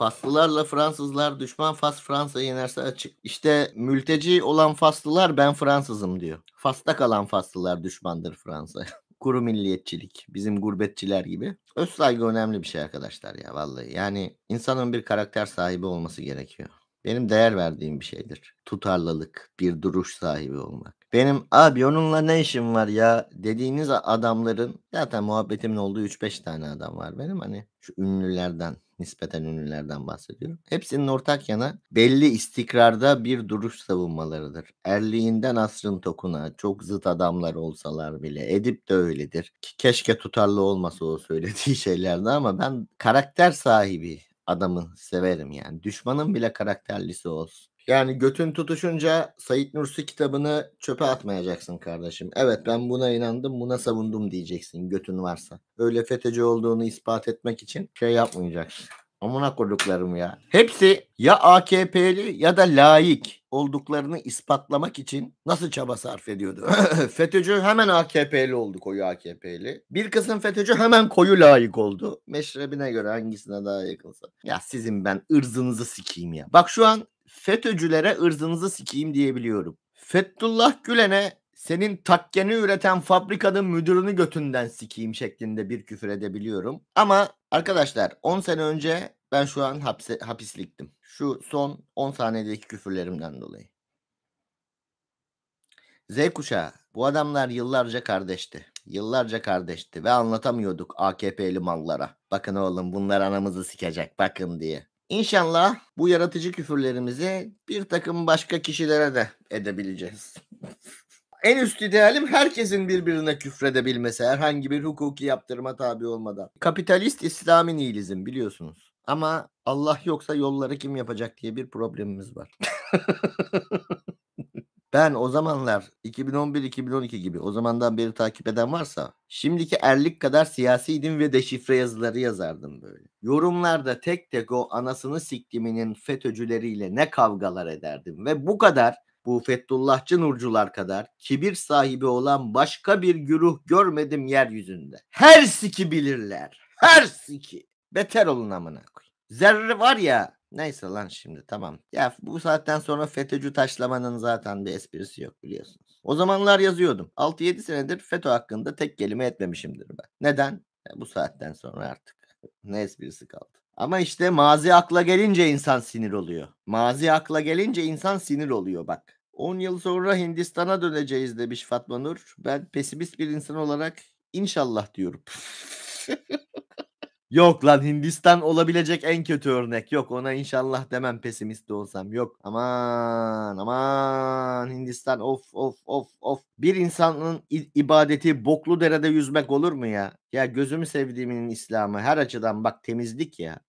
Faslılarla Fransızlar düşman Fas Fransa yenerse açık. İşte mülteci olan Faslılar ben Fransızım diyor. Fas'ta kalan Faslılar düşmandır Fransa. Kuru milliyetçilik. Bizim gurbetçiler gibi. Öz saygı önemli bir şey arkadaşlar ya vallahi. Yani insanın bir karakter sahibi olması gerekiyor. Benim değer verdiğim bir şeydir. Tutarlılık, bir duruş sahibi olmak. Benim abi onunla ne işim var ya dediğiniz adamların zaten muhabbetimin olduğu 3-5 tane adam var benim hani şu ünlülerden nispeten ünlülerden bahsediyorum. Hepsinin ortak yana belli istikrarda bir duruş savunmalarıdır. Erliğinden asrın tokuna çok zıt adamlar olsalar bile Edip de öyledir. Ki keşke tutarlı olmasa o söylediği şeylerde ama ben karakter sahibi adamı severim yani. Düşmanın bile karakterlisi olsun. Yani götün tutuşunca Said Nursi kitabını çöpe atmayacaksın kardeşim. Evet ben buna inandım, buna savundum diyeceksin götün varsa. Öyle FETÖ'cü olduğunu ispat etmek için şey yapmayacaksın. Amına koyduklarım ya. Hepsi ya AKP'li ya da laik olduklarını ispatlamak için nasıl çaba sarf ediyordu? FETÖ'cü hemen AKP'li oldu koyu AKP'li. Bir kısım FETÖ'cü hemen koyu layık oldu. Meşrebine göre hangisine daha yakınsa. Ya sizin ben ırzınızı sikeyim ya. Bak şu an FETÖ'cülere ırzınızı sikeyim diyebiliyorum. Fethullah Gülen'e senin takkeni üreten fabrikanın müdürünü götünden sikeyim şeklinde bir küfür edebiliyorum. Ama arkadaşlar 10 sene önce ben şu an hapse, hapisliktim. Şu son 10 saniyedeki küfürlerimden dolayı. Z kuşağı bu adamlar yıllarca kardeşti. Yıllarca kardeşti ve anlatamıyorduk AKP'li mallara. Bakın oğlum bunlar anamızı sikecek bakın diye. İnşallah bu yaratıcı küfürlerimizi bir takım başka kişilere de edebileceğiz. en üst idealim herkesin birbirine küfredebilmesi herhangi bir hukuki yaptırma tabi olmadan. Kapitalist İslami nihilizm biliyorsunuz. Ama Allah yoksa yolları kim yapacak diye bir problemimiz var. Ben o zamanlar 2011-2012 gibi o zamandan beri takip eden varsa şimdiki erlik kadar siyasiydim ve deşifre yazıları yazardım böyle. Yorumlarda tek tek o anasını siktiminin FETÖ'cüleriyle ne kavgalar ederdim ve bu kadar bu Fethullahçı Nurcular kadar kibir sahibi olan başka bir güruh görmedim yeryüzünde. Her siki bilirler. Her siki. Beter olun amına koyayım. Zerre var ya Neyse lan şimdi tamam. Ya bu saatten sonra FETÖ'cü taşlamanın zaten bir esprisi yok biliyorsunuz. O zamanlar yazıyordum. 6-7 senedir FETÖ hakkında tek kelime etmemişimdir ben. Neden? Ya bu saatten sonra artık ne esprisi kaldı. Ama işte mazi akla gelince insan sinir oluyor. Mazi akla gelince insan sinir oluyor bak. 10 yıl sonra Hindistan'a döneceğiz demiş Fatma Nur. Ben pesimist bir insan olarak inşallah diyorum. Yok lan Hindistan olabilecek en kötü örnek. Yok ona inşallah demem pesimist de olsam. Yok aman aman Hindistan of of of of. Bir insanın ibadeti boklu derede yüzmek olur mu ya? Ya gözümü sevdiğimin İslam'ı her açıdan bak temizlik ya.